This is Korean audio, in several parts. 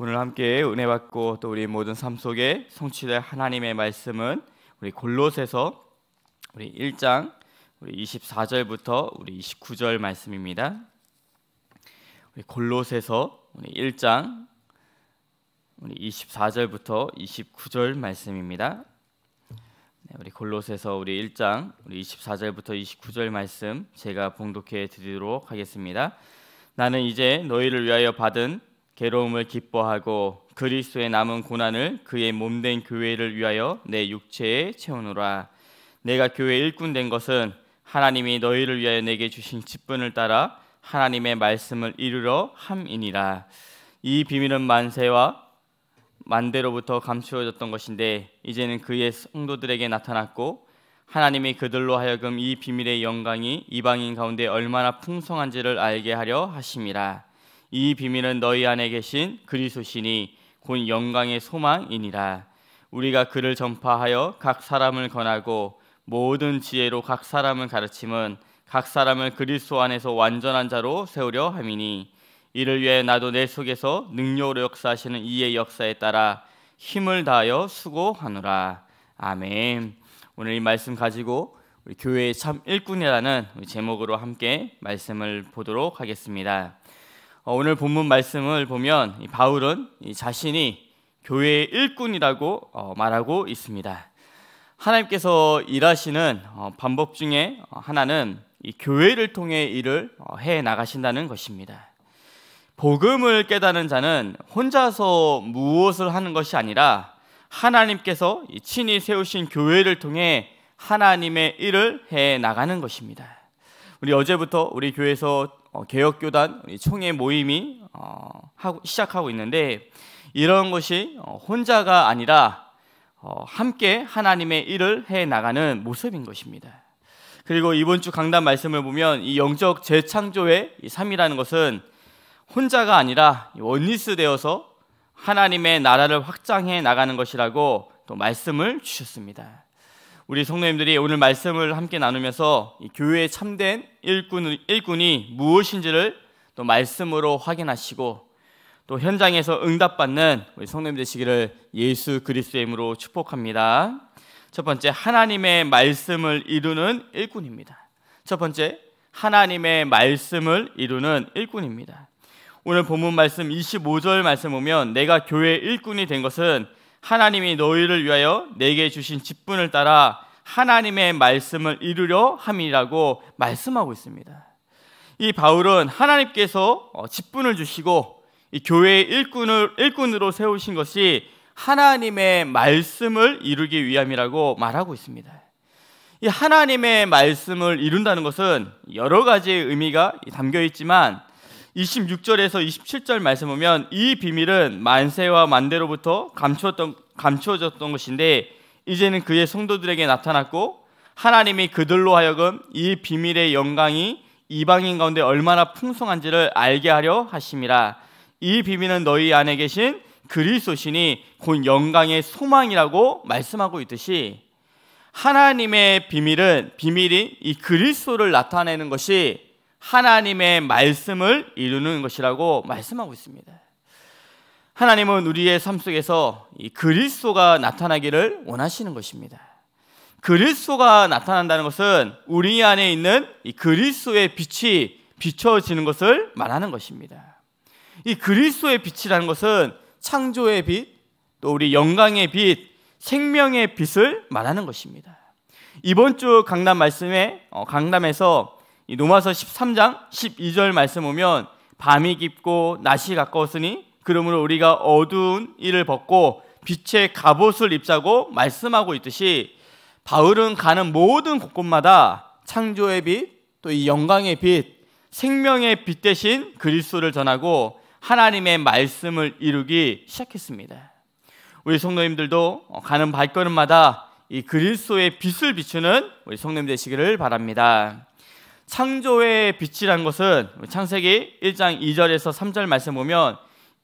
오늘 함께 은혜 받고 또 우리 모든 삶 속에 성취될 하나님의 말씀은 우리 골로새서 우리 1장 우리 24절부터 우리 29절 말씀입니다. 우리 골로새서 우리 1장 우리 24절부터 29절 말씀입니다. 네, 우리 골로새서 우리 1장 우리 24절부터 29절 말씀 제가 봉독해 드리도록 하겠습니다. 나는 이제 너희를 위하여 받은 괴로움을 기뻐하고 그리스도의 남은 고난을 그의 몸된 교회를 위하여 내 육체에 채우노라. 내가 교회 일꾼 된 것은 하나님이 너희를 위하여 내게 주신 직분을 따라 하나님의 말씀을 이루러 함이니라. 이 비밀은 만세와 만대로부터 감추어졌던 것인데 이제는 그의 성도들에게 나타났고 하나님이 그들로 하여금 이 비밀의 영광이 이방인 가운데 얼마나 풍성한지를 알게 하려 하심이라. 이 비밀은 너희 안에 계신 그리스도시니 곧 영광의 소망이니라. 우리가 그를 전파하여 각 사람을 권하고 모든 지혜로 각 사람을 가르침은 각 사람을 그리스도 안에서 완전한 자로 세우려 함이니 이를 위해 나도 내 속에서 능력으로 역사하시는 이의 역사에 따라 힘을 다하여 수고하노라. 아멘. 오늘 이 말씀 가지고 우리 교회의 참 일꾼이라는 제목으로 함께 말씀을 보도록 하겠습니다. 어, 오늘 본문 말씀을 보면 바울은 자신이 교회의 일꾼이라고 어, 말하고 있습니다. 하나님께서 일하시는 어, 방법 중에 하나는 교회를 통해 일을 해 나가신다는 것입니다. 복음을 깨닫는 자는 혼자서 무엇을 하는 것이 아니라 하나님께서 친히 세우신 교회를 통해 하나님의 일을 해 나가는 것입니다. 우리 어제부터 우리 교회에서 어, 개혁 교단 총회 모임이 어, 하고, 시작하고 있는데 이런 것이 어, 혼자가 아니라 함께 하나님의 일을 해 나가는 모습인 것입니다. 그리고 이번 주 강단 말씀을 보면 이 영적 재창조의 삶이라는 것은 혼자가 아니라 원리스 되어서 하나님의 나라를 확장해 나가는 것이라고 또 말씀을 주셨습니다. 우리 성도님들이 오늘 말씀을 함께 나누면서 교회의 참된 일꾼, 일꾼이 무엇인지를 또 말씀으로 확인하시고 또 현장에서 응답받는 우리 성도님 들시기를 예수 그리스도의 이름으로 축복합니다. 첫 번째 하나님의 말씀을 이루는 일꾼입니다. 첫 번째 하나님의 말씀을 이루는 일꾼입니다. 오늘 본문 말씀 25절 말씀 보면 내가 교회 일꾼이 된 것은 하나님이 너희를 위하여 내게 주신 직분을 따라 하나님의 말씀을 이루려 함이라고 말씀하고 있습니다. 이 바울은 하나님께서 어, 직분을 주시고 교회의 일꾼을 일꾼으로 세우신 것이 하나님의 말씀을 이루기 위함이라고 말하고 있습니다. 이 하나님의 말씀을 이룬다는 것은 여러 가지 의미가 담겨 있지만 26절에서 27절 말씀 보면 이 비밀은 만세와 만대로부터 감추었던 감추어졌던 것인데 이제는 그의 성도들에게 나타났고 하나님이 그들로 하여금 이 비밀의 영광이 이방인 가운데 얼마나 풍성한지를 알게 하려 하심니라이 비밀은 너희 안에 계신 그리스도신이 곧 영광의 소망이라고 말씀하고 있듯이 하나님의 비밀은 비밀이 이 그리스도를 나타내는 것이 하나님의 말씀을 이루는 것이라고 말씀하고 있습니다. 하나님은 우리의 삶 속에서 그리스도가 나타나기를 원하시는 것입니다. 그리스도가 나타난다는 것은 우리 안에 있는 그리스도의 빛이 비춰지는 것을 말하는 것입니다. 이 그리스도의 빛이라는 것은 창조의 빛, 또 우리 영광의 빛, 생명의 빛을 말하는 것입니다. 이번 주 강남 말씀에 어, 강남에서 이 로마서 13장 12절 말씀 보면 밤이 깊고 낮이 가까웠으니 그러므로 우리가 어두운 일을 벗고 빛의 갑옷을 입자고 말씀하고 있듯이 바울은 가는 모든 곳곳마다 창조의 빛, 또 이 영광의 빛, 생명의 빛 대신 그리스도를 전하고 하나님의 말씀을 이루기 시작했습니다. 우리 성도님들도 가는 발걸음마다 이 그리스도의 빛을 비추는 우리 성도님 되시기를 바랍니다. 창조의 빛이란 것은 창세기 1장 2절에서 3절 말씀 보면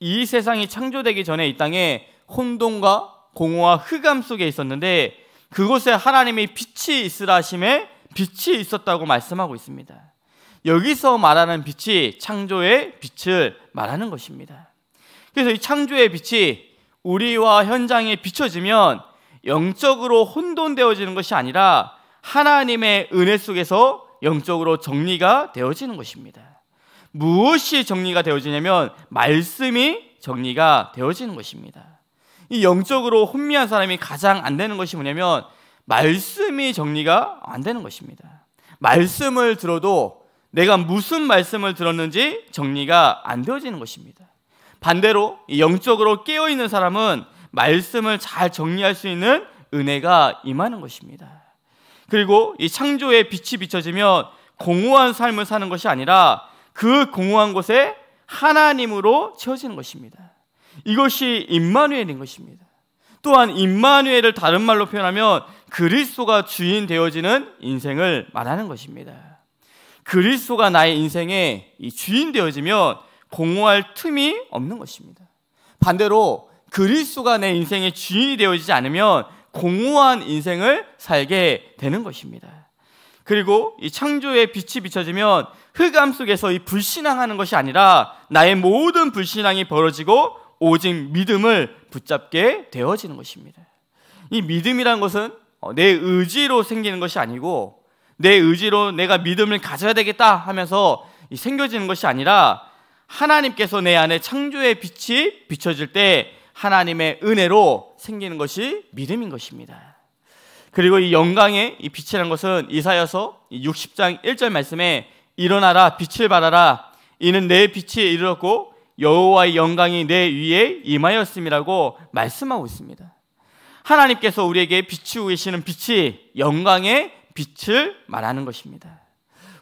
이 세상이 창조되기 전에 이 땅에 혼돈과 공허와 흑암 속에 있었는데 그곳에 하나님이 빛이 있으라 하심에 빛이 있었다고 말씀하고 있습니다. 여기서 말하는 빛이 창조의 빛을 말하는 것입니다. 그래서 이 창조의 빛이 우리와 현장에 비춰지면 영적으로 혼돈되어지는 것이 아니라 하나님의 은혜 속에서 영적으로 정리가 되어지는 것입니다. 무엇이 정리가 되어지냐면 말씀이 정리가 되어지는 것입니다. 이 영적으로 혼미한 사람이 가장 안 되는 것이 뭐냐면 말씀이 정리가 안 되는 것입니다. 말씀을 들어도 내가 무슨 말씀을 들었는지 정리가 안 되어지는 것입니다. 반대로 영적으로 깨어 있는 사람은 말씀을 잘 정리할 수 있는 은혜가 임하는 것입니다. 그리고 이 창조의 빛이 비춰지면 공허한 삶을 사는 것이 아니라 그 공허한 곳에 하나님으로 채워지는 것입니다. 이것이 임마누엘인 것입니다. 또한 임마누엘을 다른 말로 표현하면 그리스도가 주인 되어지는 인생을 말하는 것입니다. 그리스도가 나의 인생의 주인 되어지면 공허할 틈이 없는 것입니다. 반대로 그리스도가 내 인생의 주인이 되어지지 않으면 공허한 인생을 살게 되는 것입니다. 그리고 이 창조의 빛이 비춰지면 흑암 속에서 이 불신앙하는 것이 아니라 나의 모든 불신앙이 벌어지고 오직 믿음을 붙잡게 되어지는 것입니다. 이 믿음이란 것은 어, 내 의지로 생기는 것이 아니고 내 의지로 내가 믿음을 가져야 되겠다 하면서 생겨지는 것이 아니라 하나님께서 내 안에 창조의 빛이 비춰질 때 하나님의 은혜로 생기는 것이 믿음인 것입니다. 그리고 이 영광의 이 빛이란 것은 이사여서 60장 1절 말씀에 일어나라 빛을 발하라 이는 내 빛이 이르렀고 여호와의 영광이 내 위에 임하였음이라고 말씀하고 있습니다. 하나님께서 우리에게 비추고 계시는 빛이 영광의 빛을 말하는 것입니다.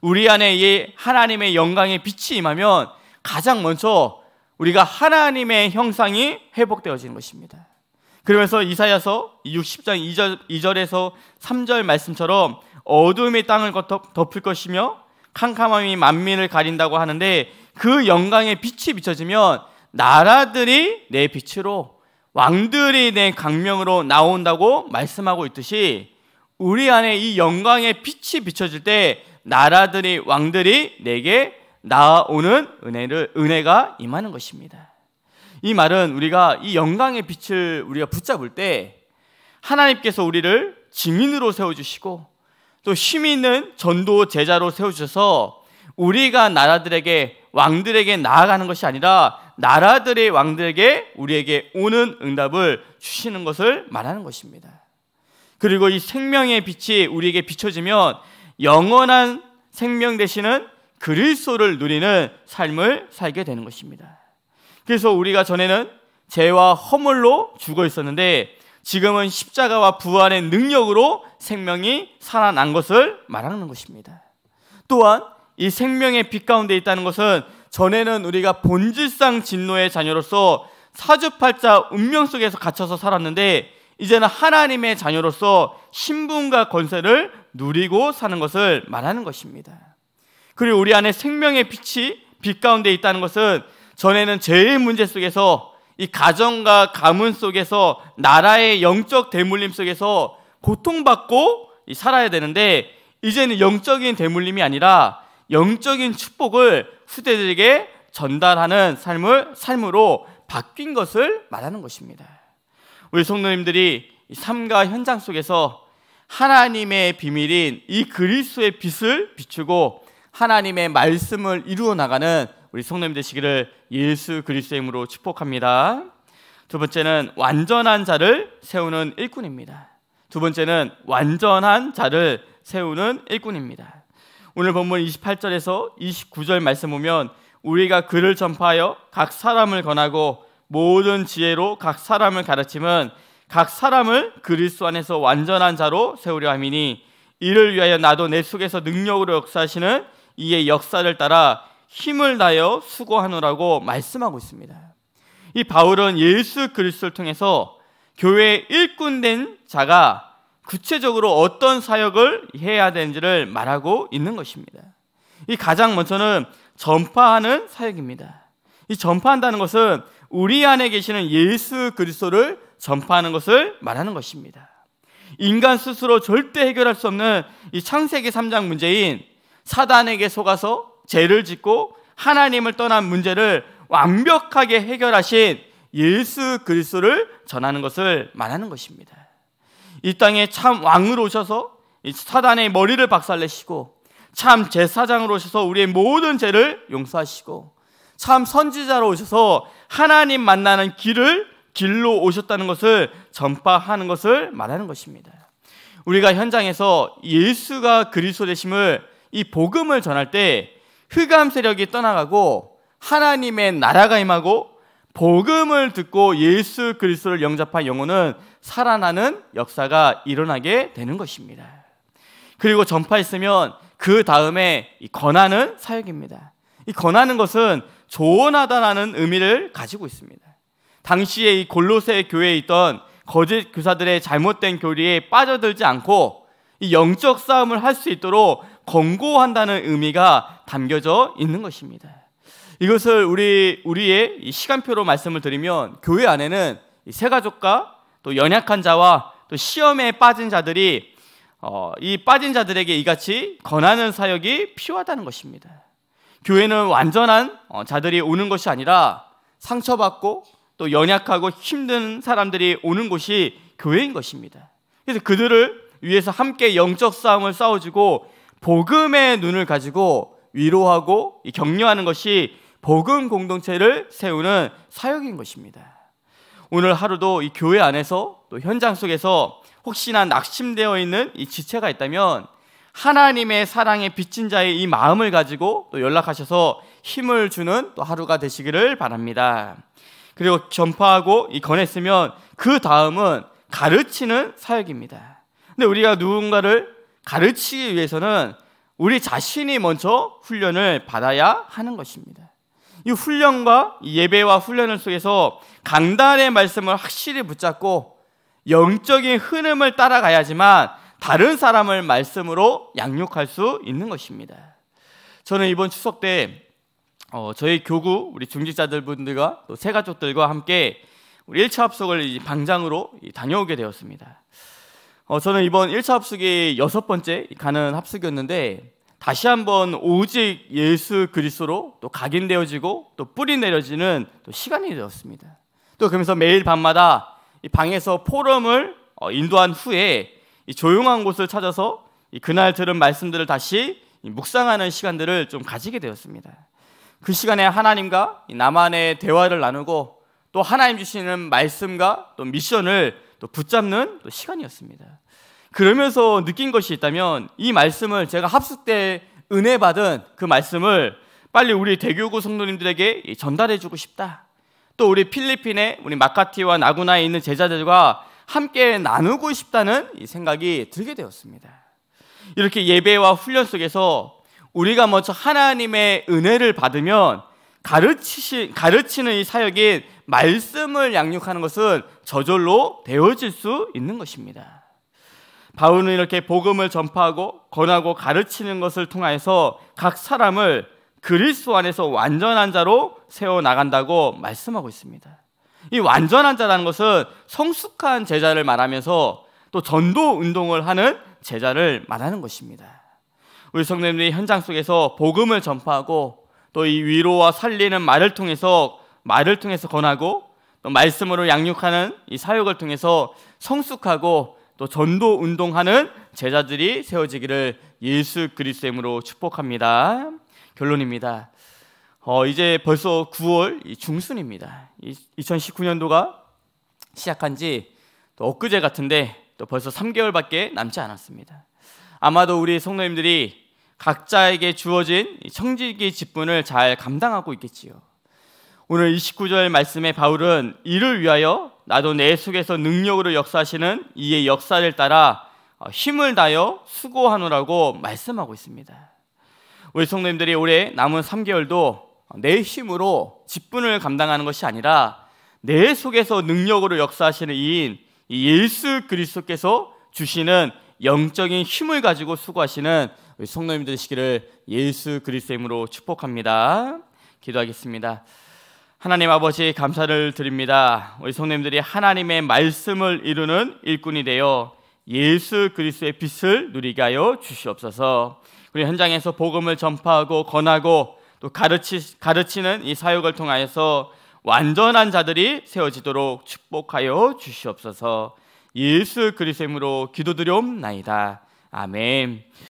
우리 안에 이 하나님의 영광의 빛이 임하면 가장 먼저 우리가 하나님의 형상이 회복되어지는 것입니다. 그러면서 이사야서 60장 2절, 2절에서 3절 말씀처럼 어둠의 땅을 덮을 것이며 캄캄함이 만민을 가린다고 하는데 그 영광의 빛이 비춰지면 나라들이 내 빛으로 왕들이 내 강명으로 나온다고 말씀하고 있듯이 우리 안에 이 영광의 빛이 비춰질 때 나라들이 왕들이 내게 나오는 은혜를 은혜가 임하는 것입니다. 이 말은 우리가 이 영광의 빛을 우리가 붙잡을 때 하나님께서 우리를 증인으로 세워주시고 또 힘이 있는 전도 제자로 세워주셔서 우리가 나라들에게 왕들에게 나아가는 것이 아니라 나라들의 왕들에게 우리에게 오는 응답을 주시는 것을 말하는 것입니다. 그리고 이 생명의 빛이 우리에게 비춰지면 영원한 생명 되시는 그리스도를 누리는 삶을 살게 되는 것입니다. 그래서 우리가 전에는 죄와 허물로 죽어 있었는데 지금은 십자가와 부활의 능력으로 생명이 살아난 것을 말하는 것입니다. 또한 이 생명의 빛 가운데 있다는 것은 전에는 우리가 본질상 진노의 자녀로서 사주팔자 운명 속에서 갇혀서 살았는데 이제는 하나님의 자녀로서 신분과 권세를 누리고 사는 것을 말하는 것입니다. 그리고 우리 안에 생명의 빛이 빛 가운데 있다는 것은 전에는 제일 문제 속에서 이 가정과 가문 속에서 나라의 영적 대물림 속에서 고통받고 살아야 되는데 이제는 영적인 대물림이 아니라 영적인 축복을 후대들에게 전달하는 삶을 삶으로 바뀐 것을 말하는 것입니다. 우리 성도님들이 삶과 현장 속에서 하나님의 비밀인 이 그리스도의 빛을 비추고 하나님의 말씀을 이루어 나가는 우리 성도님 되시기를 예수 그리스도의 이름으로 축복합니다. 두 번째는 완전한 자를 세우는 일꾼입니다. 두 번째는 완전한 자를 세우는 일꾼입니다. 오늘 본문 28절에서 29절 말씀 보면 우리가 그를 전파하여 각 사람을 권하고 모든 지혜로 각 사람을 가르치면 각 사람을 그리스도 안에서 완전한 자로 세우려 함이니 이를 위하여 나도 내 속에서 능력으로 역사하시는 이의 역사를 따라 힘을 다여 하 수고하노라고 말씀하고 있습니다. 이 바울은 예수 그리스도를 통해서 교회의 일꾼 된 자가 구체적으로 어떤 사역을 해야 되는지를 말하고 있는 것입니다. 이 가장 먼저는 전파하는 사역입니다. 이 전파한다는 것은 우리 안에 계시는 예수 그리스도를 전파하는 것을 말하는 것입니다. 인간 스스로 절대 해결할 수 없는 이 창세기 3장 문제인 사단에게 속아서 죄를 짓고 하나님을 떠난 문제를 완벽하게 해결하신 예수 그리스도를 전하는 것을 말하는 것입니다. 이 땅에 참 왕으로 오셔서 사단의 머리를 박살내시고 참 제사장으로 오셔서 우리의 모든 죄를 용서하시고 참 선지자로 오셔서 하나님 만나는 길을 길로 오셨다는 것을 전파하는 것을 말하는 것입니다. 우리가 현장에서 예수가 그리스도 되심을 이 복음을 전할 때 흑암 세력이 떠나가고 하나님의 나라가 임하고 복음을 듣고 예수 그리스도를 영접한 영혼은 살아나는 역사가 일어나게 되는 것입니다. 그리고 전파했으면 그 다음에 권하는 사역입니다. 이 권하는 것은 조언하다라는 의미를 가지고 있습니다. 당시에 이 골로새 교회에 있던 거짓 교사들의 잘못된 교리에 빠져들지 않고 이 영적 싸움을 할 수 있도록 권고한다는 의미가 담겨져 있는 것입니다. 이것을 우리 우리의 시간표로 말씀을 드리면 교회 안에는 세 가족과 또 연약한 자와 또 시험에 빠진 자들이 어, 이 빠진 자들에게 이같이 권하는 사역이 필요하다는 것입니다. 교회는 완전한 어, 자들이 오는 것이 아니라 상처받고 또 연약하고 힘든 사람들이 오는 곳이 교회인 것입니다. 그래서 그들을 위해서 함께 영적 싸움을 싸워주고 복음의 눈을 가지고 위로하고 격려하는 것이 복음 공동체를 세우는 사역인 것입니다. 오늘 하루도 이 교회 안에서 또 현장 속에서 혹시나 낙심되어 있는 이 지체가 있다면 하나님의 사랑에 비친 자의 이 마음을 가지고 또 연락하셔서 힘을 주는 또 하루가 되시기를 바랍니다. 그리고 전파하고 이 건했으면 그 다음은 가르치는 사역입니다. 근데 우리가 누군가를 가르치기 위해서는 우리 자신이 먼저 훈련을 받아야 하는 것입니다. 이 훈련과 예배와 훈련을 속에서 강단의 말씀을 확실히 붙잡고 영적인 흐름을 따라가야지만 다른 사람을 말씀으로 양육할 수 있는 것입니다. 저는 이번 추석 때 어, 저희 교구 우리 중직자들 분들과 또 새가족들과 함께 우리 1차 합석을 방장으로 다녀오게 되었습니다. 어, 저는 이번 1차 합숙의 여섯 번째 가는 합숙이었는데 다시 한번 오직 예수 그리스도로 또 각인되어지고 또 뿌리 내려지는 또 시간이 되었습니다. 또 그러면서 매일 밤마다 이 방에서 포럼을 어, 인도한 후에 조용한 곳을 찾아서 그날 들은 말씀들을 다시 묵상하는 시간들을 좀 가지게 되었습니다. 그 시간에 하나님과 나만의 대화를 나누고 또 하나님 주시는 말씀과 또 미션을 또 붙잡는 또 시간이었습니다. 그러면서 느낀 것이 있다면 이 말씀을 제가 합숙 때 은혜 받은 그 말씀을 빨리 우리 대교구 성도님들에게 전달해 주고 싶다. 또 우리 필리핀에 우리 마카티와 나구나에 있는 제자들과 함께 나누고 싶다는 생각이 들게 되었습니다. 이렇게 예배와 훈련 속에서 우리가 먼저 하나님의 은혜를 받으면 가르치시, 가르치는 이 사역인 말씀을 양육하는 것은 저절로 되어질 수 있는 것입니다. 바울은 이렇게 복음을 전파하고 권하고 가르치는 것을 통해서 각 사람을 그리스도 안에서 완전한 자로 세워 나간다고 말씀하고 있습니다. 이 완전한 자라는 것은 성숙한 제자를 말하면서 또 전도 운동을 하는 제자를 말하는 것입니다. 우리 성도님들이 현장 속에서 복음을 전파하고 또 이 위로와 살리는 말을 통해서 말을 통해서 권하고 말씀으로 양육하는 이 사역을 통해서 성숙하고 또 전도 운동하는 제자들이 세워지기를 예수 그리스도의 이으로 축복합니다. 결론입니다. 어, 이제 벌써 9월 중순입니다. 2019년도가 시작한 지또 엊그제 같은데 또 벌써 3개월밖에 남지 않았습니다. 아마도 우리 성도님들이 각자에게 주어진 청지기 직분을 잘 감당하고 있겠지요. 오늘 29절 말씀에 바울은 이를 위하여 나도 내 속에서 능력으로 역사하시는 이의 역사를 따라 어, 힘을 다여 하 수고하노라고 말씀하고 있습니다. 우리 성도님들이 올해 남은 3개월도 내 힘으로 직분을 감당하는 것이 아니라 내 속에서 능력으로 역사하시는 이인 예수 그리스도께서 주시는 영적인 힘을 가지고 수고하시는 우리 성도님들이시기를 예수 그리스도의 으로 축복합니다. 기도하겠습니다. 하나님 아버지 감사를 드립니다. 우리 성님들이 하나님의 말씀을 이루는 일꾼이 되어 예수 그리스도의 빛을 누리게 하여 주시옵소서. 우리 현장에서 복음을 전파하고 권하고 또 가르치, 가르치는 이 사역을 통하여서 완전한 자들이 세워지도록 축복하여 주시옵소서. 예수 그리스도로 기도드려옵나이다. 아멘.